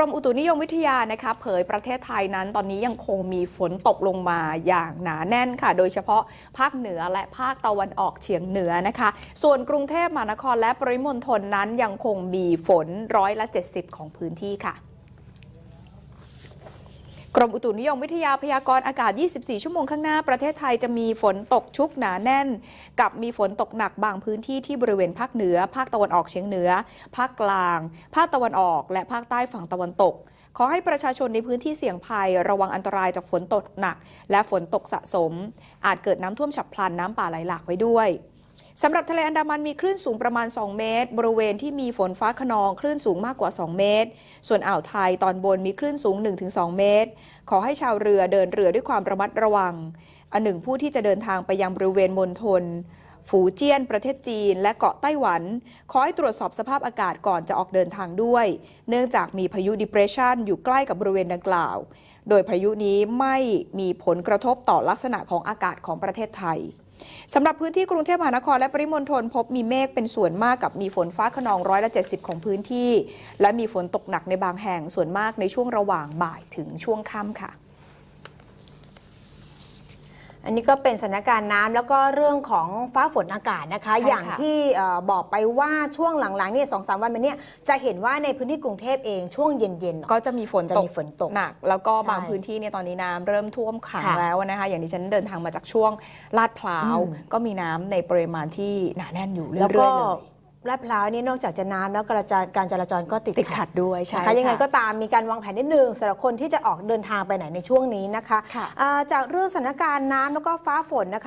รมอุตุนิยมวิทยานะคะ เผยประเทศไทยนั้นตอนนี้ยังคงมีฝนตกลงมาอย่างหนาแน่นค่ะ โดยเฉพาะภาคเหนือและภาคตะวันออกเฉียงเหนือนะคะ ส่วนกรุงเทพมหานครและปริมณฑลนั้นยังคงมีฝนร้อยละ 70 ของพื้นที่ค่ะกรมอุตุนิยมวิทยาพยากรณ์อากาศ 24 ชั่วโมงข้างหน้าประเทศไทยจะมีฝนตกชุกหนาแน่นกับมีฝนตกหนัก บางพื้นที่ที่บริเวณภาคเหนือ ภาคตะวันออกเฉียงเหนือ ภาคกลาง ภาคตะวันออก และภาคใต้ฝั่งตะวันตก ขอให้ประชาชนในพื้นที่เสี่ยงภัยระวังอันตรายจากฝนตกหนัก และฝนตกสะสม อาจเกิดน้ำท่วมฉับพลันน้ำป่าไหลหลากไว้ด้วยสำหรับทะเลอันดามันมีคลื่นสูงประมาณ 2 เมตร บริเวณที่มีฝนฟ้าขนองคลื่นสูงมากกว่า 2 เมตร ส่วนอ่าวไทยตอนบนมีคลื่นสูง 1-2 เมตร ขอให้ชาวเรือเดินเรือด้วยความระมัดระวัง อันหนึ่งผู้ที่จะเดินทางไปยังบริเวณมณฑลฝูเจี้ยนประเทศจีนและเกาะไต้หวันขอให้ตรวจสอบสภาพอากาศก่อนจะออกเดินทางด้วย เนื่องจากมีพายุดิเพรสชันอยู่ใกล้กับบริเวณดังกล่าว โดยพายุนี้ไม่มีผลกระทบต่อลักษณะของอากาศของประเทศไทยสำหรับพื้นที่กรุงเทพมหานครและปริมณฑลพบมีเมฆเป็นส่วนมากกับมีฝนฟ้าขนองร้อยละ70 ของพื้นที่ และมีฝนตกหนักในบางแห่งส่วนมากในช่วงระหว่างบ่ายถึงช่วงค่ำค่ะอันนี้ก็เป็นสถานการณ์น้ำแล้วก็เรื่องของฟ้าฝนอากาศนะคะ อย่างที่บอกไปว่าช่วงหลังๆเนี่ยสองสามวันมาเนี่ยจะเห็นว่าในพื้นที่กรุงเทพเองช่วงเย็นๆก็จะมีฝนตกฝนตกหนัก แล้วก็บางพื้นที่เนี่ยตอนนี้น้ำเริ่มท่วมขังแล้วนะคะอย่างที่ฉันเดินทางมาจากช่วงลาดพร้าวก็มีน้ำในปริมาณที่หนาแน่นอยู่เรื่อยๆเลยลาดพร้าวนี่นอกจากจะน้ำแล้วการจราการจราจรก็ติดติดขัดด้วยใช่ค่ะ ยังไงก็ตามมีการวางแผนนิดนึงสำหรับคนที่จะออกเดินทางไปไหนในช่วงนี้นะคะคะจากเรื่องสถานการณ์น้ำแล้วก็ฟ้าฝนนะคะ